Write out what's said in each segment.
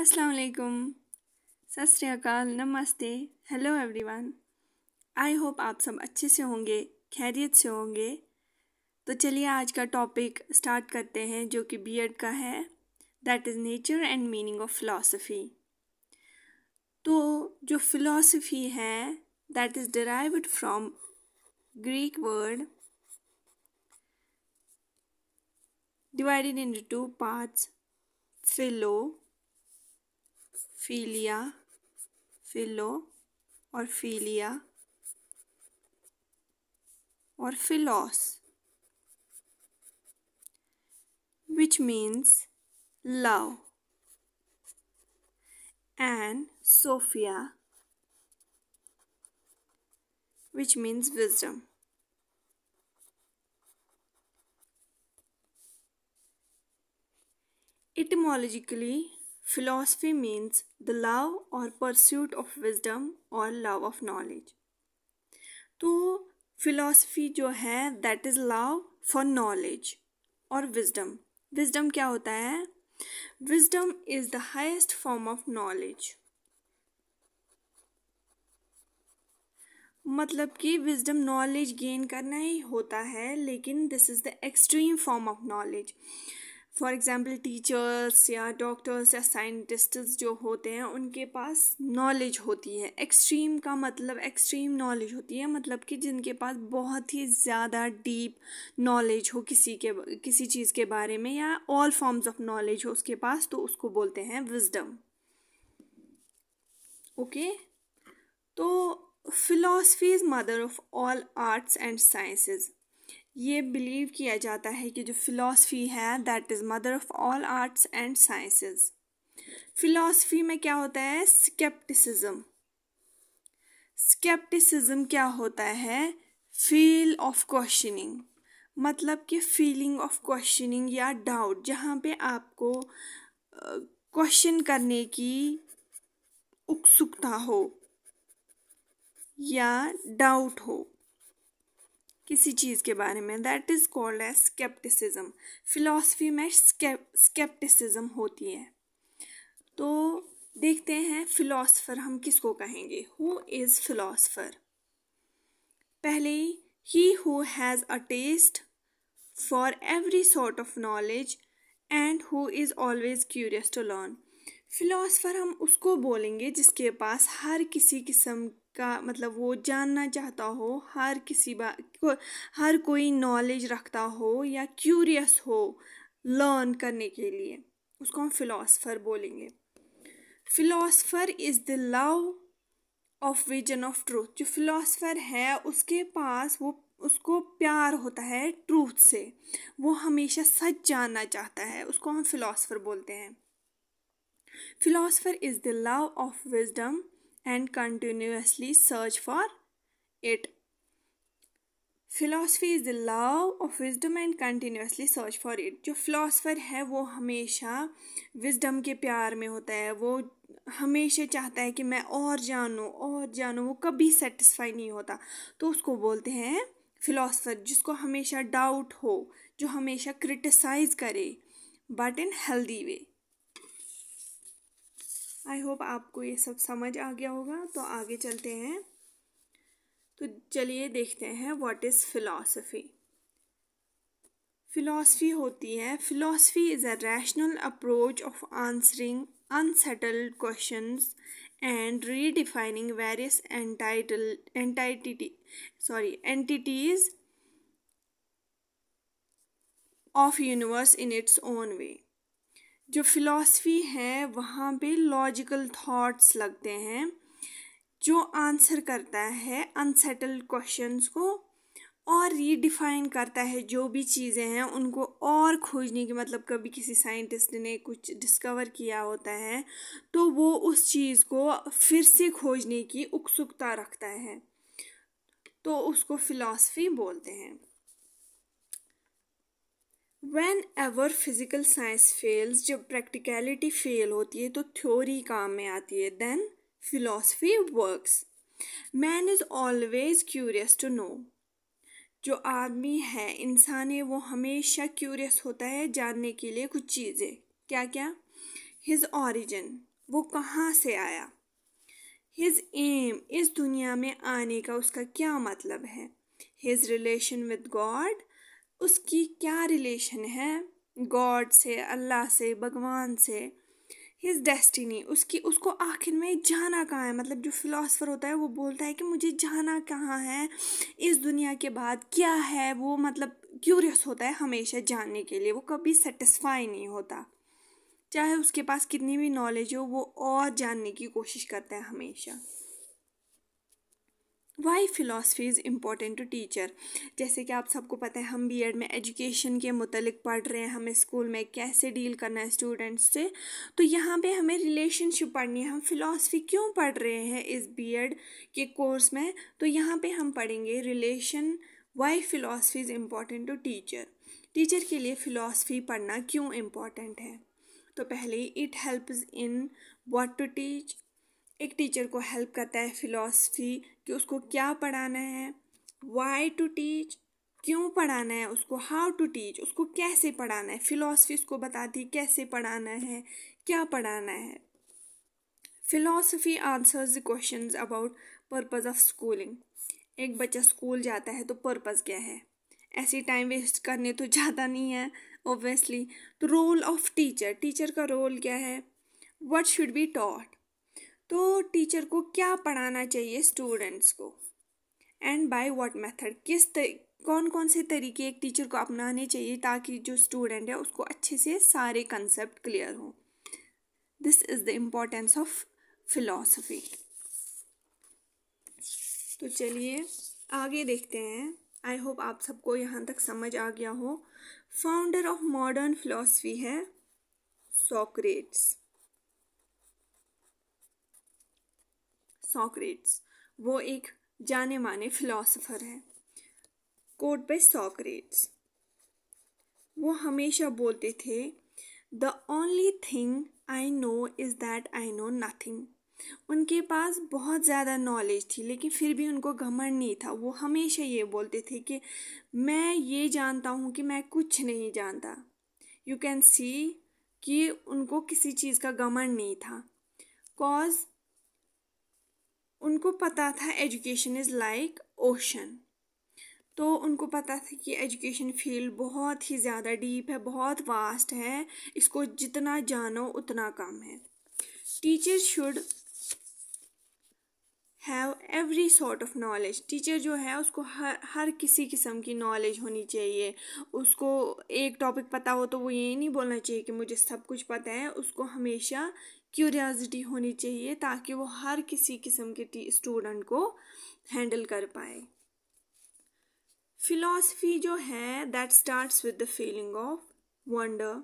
असलकुम सतरीकाल नमस्ते hello everyone I hope आप सब अच्छे से होंगे खैरियत से होंगे तो चलिए आज का टॉपिक स्टार्ट करते हैं जो कि बीएड का है that is nature and meaning of philosophy तो जो फ़िलासफ़ी है that is derived from Greek word divided in two parts philo Philia, philo, or philia, or philos which means love and sophia which means wisdom etymologically Philosophy means the love or pursuit of wisdom or love of knowledge. तो philosophy जो है that is love for knowledge और wisdom wisdom क्या होता है wisdom is the highest form of knowledge मतलब कि wisdom knowledge gain करना ही होता है लेकिन this is the extreme form of knowledge for example teachers या डॉक्टर्स या साइंटिस्ट्स जो होते हैं उनके पास नॉलेज होती है एक्सट्रीम का मतलब एक्सट्रीम नॉलेज होती है मतलब कि जिनके पास बहुत ही ज़्यादा डीप नॉलेज हो किसी के किसी चीज़ के बारे में या ऑल फॉर्म्स ऑफ नॉलेज हो उसके पास तो उसको बोलते हैं विजडम ओके okay? तो philosophy is mother of all arts and sciences ये बिलीव किया जाता है कि जो फ़िलासफ़ी है that is mother of all arts and sciences philosophy में क्या होता है स्केप्टिसिज्म स्केप्टिसिज्म क्या होता है फील ऑफ क्वेश्चनिंग मतलब कि फीलिंग ऑफ क्वेश्चनिंग या डाउट जहाँ पे आपको क्वेश्चन uh, करने की उत्सुकता हो या डाउट हो किसी चीज़ के बारे में that is called as scepticism philosophy में स्केप्टिसिज्म होती है तो देखते हैं फिलॉसफर हम किसको कहेंगे हु इज़ फिलॉसफर पहले ही who has a taste for every sort of knowledge and who is always curious to learn philosopher हम उसको बोलेंगे जिसके पास हर किसी किस्म का मतलब वो जानना चाहता हो हर किसी बा को, हर कोई नॉलेज रखता हो या क्यूरियस हो लर्न करने के लिए उसको हम फ़िलासफ़र बोलेंगे philosopher is the love of vision of truth जो फ़िलासफ़र है उसके पास वो उसको प्यार होता है ट्रूथ से वो हमेशा सच जानना चाहता है उसको हम फ़िलासफ़र बोलते हैं philosopher is the love of wisdom and continuously search for it philosophy is the love of wisdom and continuously search for it जो फ़िलासफ़र है वो हमेशा विजडम के प्यार में होता है वो हमेशा चाहता है कि मैं और जानूँ और जानूँ वो कभी सेटिस्फाई नहीं होता तो उसको बोलते हैं फ़िलासफ़र जिसको हमेशा डाउट हो जो हमेशा क्रिटिसाइज़ करे but in healthy way I hope आपको ये सब समझ आ गया होगा तो आगे चलते हैं तो चलिए देखते हैं वॉट इज़ फिलासफी फ़िलासफ़ी होती है philosophy is a rational approach of answering unsettled question and redefining various entitle entity sorry entities of universe in its own way जो फ़िलासफ़ी है वहाँ पे लॉजिकल थॉट्स लगते हैं जो आंसर करता है अनसेटल्ड क्वेश्चंस को और रीडिफाइन करता है जो भी चीज़ें हैं उनको और खोजने की मतलब कभी किसी साइंटिस्ट ने कुछ डिस्कवर किया होता है तो वो उस चीज़ को फिर से खोजने की उत्सुकता रखता है तो उसको फ़िलासफ़ी बोलते हैं whenever physical science fails जब प्रैक्टिकलिटी फेल होती है तो थ्योरी काम में आती है then philosophy works man is always curious to know जो आदमी है इंसान है वो हमेशा क्यूरियस होता है जानने के लिए कुछ चीज़ें क्या क्या हिज ऑरिजिन वो कहाँ से आया हिज एम इस दुनिया में आने का उसका क्या मतलब है हिज रिलेशन विद गॉड उसकी क्या रिलेशन है गॉड से अल्लाह से भगवान से हिज डेस्टिनी उसकी उसको आखिर में जाना कहाँ है मतलब जो फिलासफ़र होता है वो बोलता है कि मुझे जाना कहाँ है इस दुनिया के बाद क्या है वो मतलब क्यूरियस होता है हमेशा जानने के लिए वो कभी सेटिस्फाई नहीं होता चाहे उसके पास कितनी भी नॉलेज हो वो और जानने की कोशिश करता है हमेशा why philosophy is important to teacher जैसे कि आप सबको पता है हम बी एड में एजुकेशन के मुतलिक पढ़ रहे हैं हमें स्कूल में कैसे डील करना है स्टूडेंट्स से तो यहाँ पे हमें रिलेशनशिप पढ़नी है हम फ़िलासफ़ी क्यों पढ़ रहे हैं इस बी एड के कोर्स में तो यहाँ पे हम पढ़ेंगे relation why philosophy is important to teacher teacher के लिए फ़िलासफ़ी पढ़ना क्यों इम्पॉर्टेंट है तो पहले it helps in what to teach एक टीचर को हेल्प करता है फिलॉसफी कि उसको क्या पढ़ाना है वाई टू टीच क्यों पढ़ाना है उसको हाउ टू टीच उसको कैसे पढ़ाना है फिलॉसफी उसको बताती है कैसे पढ़ाना है क्या पढ़ाना है philosophy answers the question about purpose of schooling एक बच्चा स्कूल जाता है तो पर्पज़ क्या है ऐसे टाइम वेस्ट करने तो ज़्यादा नहीं है ओबियसली तो रोल ऑफ टीचर टीचर का रोल क्या है वट शुड बी टॉट तो टीचर को क्या पढ़ाना चाहिए स्टूडेंट्स को एंड बाय व्हाट मेथड किस तर, कौन कौन से तरीके एक टीचर को अपनाने चाहिए ताकि जो स्टूडेंट है उसको अच्छे से सारे कंसेप्ट क्लियर हों this is the importance of philosophy तो चलिए आगे देखते हैं आई होप आप सबको यहाँ तक समझ आ गया हो फाउंडर ऑफ मॉडर्न फिलोसफी है सोक्रेट्स सॉक्रेट्स वो एक जाने माने फिलोसोफर है कोट बाय सॉक्रेट्स वो हमेशा बोलते थे the only thing I know is that I know nothing उनके पास बहुत ज़्यादा नॉलेज थी लेकिन फिर भी उनको घमंड नहीं था वो हमेशा ये बोलते थे कि मैं ये जानता हूँ कि मैं कुछ नहीं जानता यू कैन सी कि उनको किसी चीज़ का घमंड नहीं था कॉज उनको पता था एजुकेशन इज़ लाइक ओशन तो उनको पता था कि एजुकेशन फील्ड बहुत ही ज़्यादा डीप है बहुत वास्ट है इसको जितना जानो उतना कम है teacher should have every sort of knowledge teacher जो है उसको हर हर किसी किस्म की नॉलेज होनी चाहिए उसको एक टॉपिक पता हो तो वो ये नहीं बोलना चाहिए कि मुझे सब कुछ पता है उसको हमेशा क्यूरियासिटी होनी चाहिए ताकि वो हर किसी किस्म के स्टूडेंट को हैंडल कर पाए फिलॉसफी जो है that starts with the feeling of wonder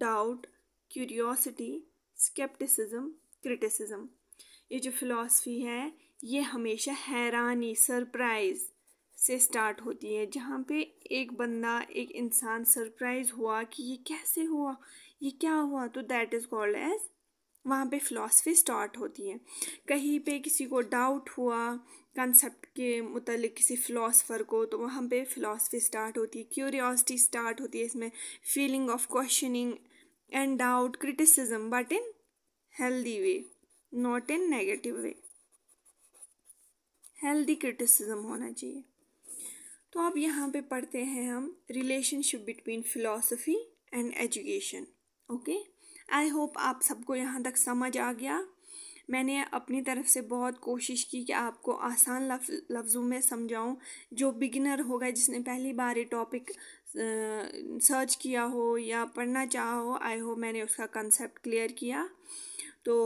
doubt curiosity scepticism criticism ये जो फिलॉसफी है ये हमेशा हैरानी सरप्राइज़ से स्टार्ट होती है जहाँ पे एक बंदा एक इंसान सरप्राइज हुआ कि ये कैसे हुआ ये क्या हुआ तो दैट इज़ कॉल्ड एज वहाँ पे फ़िलासफ़ी स्टार्ट होती है कहीं पे किसी को डाउट हुआ कंसेप्ट के मतलब किसी फ़िलासफ़र को तो वहाँ पे फ़िलासफ़ी स्टार्ट होती है क्यूरियोसिटी स्टार्ट होती है इसमें feeling of questioning and doubt criticism but in healthy way not in negative way healthy criticism होना चाहिए तो अब यहाँ पे पढ़ते हैं हम relationship between philosophy and education okay I hope आप सबको यहाँ तक समझ आ गया मैंने अपनी तरफ से बहुत कोशिश की कि आपको आसान लफ लफ्ज़ों में समझाऊं जो बिगिनर होगा जिसने पहली बार ये टॉपिक सर्च किया हो या पढ़ना चाहा हो आई होप मैंने उसका कंसेप्ट क्लियर किया तो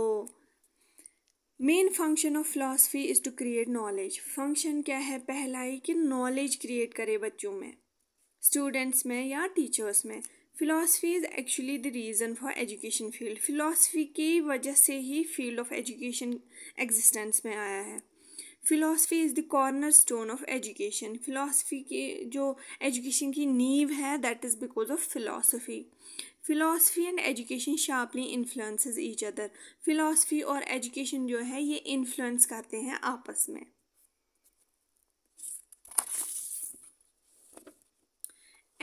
main function of philosophy is to create knowledge function क्या है पहला ही कि नॉलेज क्रिएट करे बच्चों में स्टूडेंट्स में या टीचर्स में philosophy is actually the reason for education field philosophy की वजह से ही फील्ड ऑफ एजुकेशन एग्जिस्टेंस में आया है philosophy is the corner stone of education philosophy की जो एजुकेशन की नींव है that is because of philosophy philosophy and education sharply influences each other philosophy और एजुकेशन जो है ये इन्फ्लुएंस करते हैं आपस में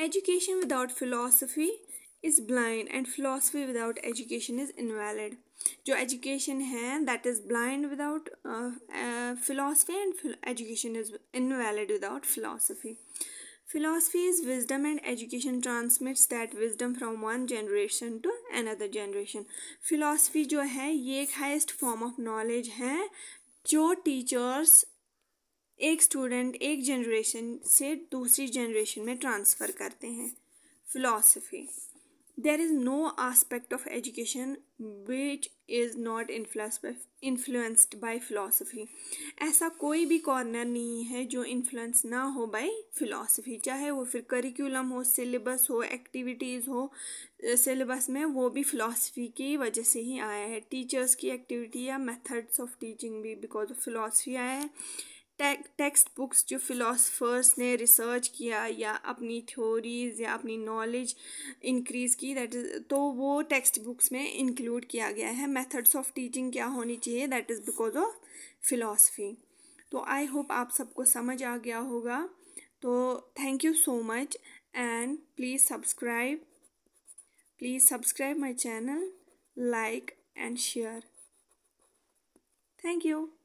education without philosophy is blind and philosophy without education is invalid जो एजुकेशन है that is blind without philosophy and education is invalid without philosophy philosophy is wisdom and education transmits that wisdom from one generation to another generation philosophy जो है ये एक heist form of knowledge है जो teachers एक student एक generation से दूसरी जनरेशन में ट्रांसफ़र करते हैं philosophy there is no aspect of education which is not influenced by philosophy ऐसा कोई भी कॉर्नर नहीं है जो इन्फ्लुएंस ना हो बाय फिलॉसफी चाहे वो फिर करिकुलम हो सिलेबस हो एक्टिविटीज़ हो सिलेबस में वो भी फिलॉसफी की वजह से ही आया है टीचर्स की एक्टिविटी या मेथड्स ऑफ टीचिंग भी बिकॉज ऑफ फिलॉसफी आया है टेक्स्ट बुक्स जो फ़िलासफ़र्स ने रिसर्च किया या अपनी थ्योरीज़ या अपनी नॉलेज इंक्रीज़ की दैट इज़ तो वो टेक्स्ट बुक्स में इंक्लूड किया गया है मेथड्स ऑफ टीचिंग क्या होनी चाहिए that is because of philosophy तो आई होप आप सबको समझ आ गया होगा तो thank you so much and please subscribe please subscribe my channel like and share thank you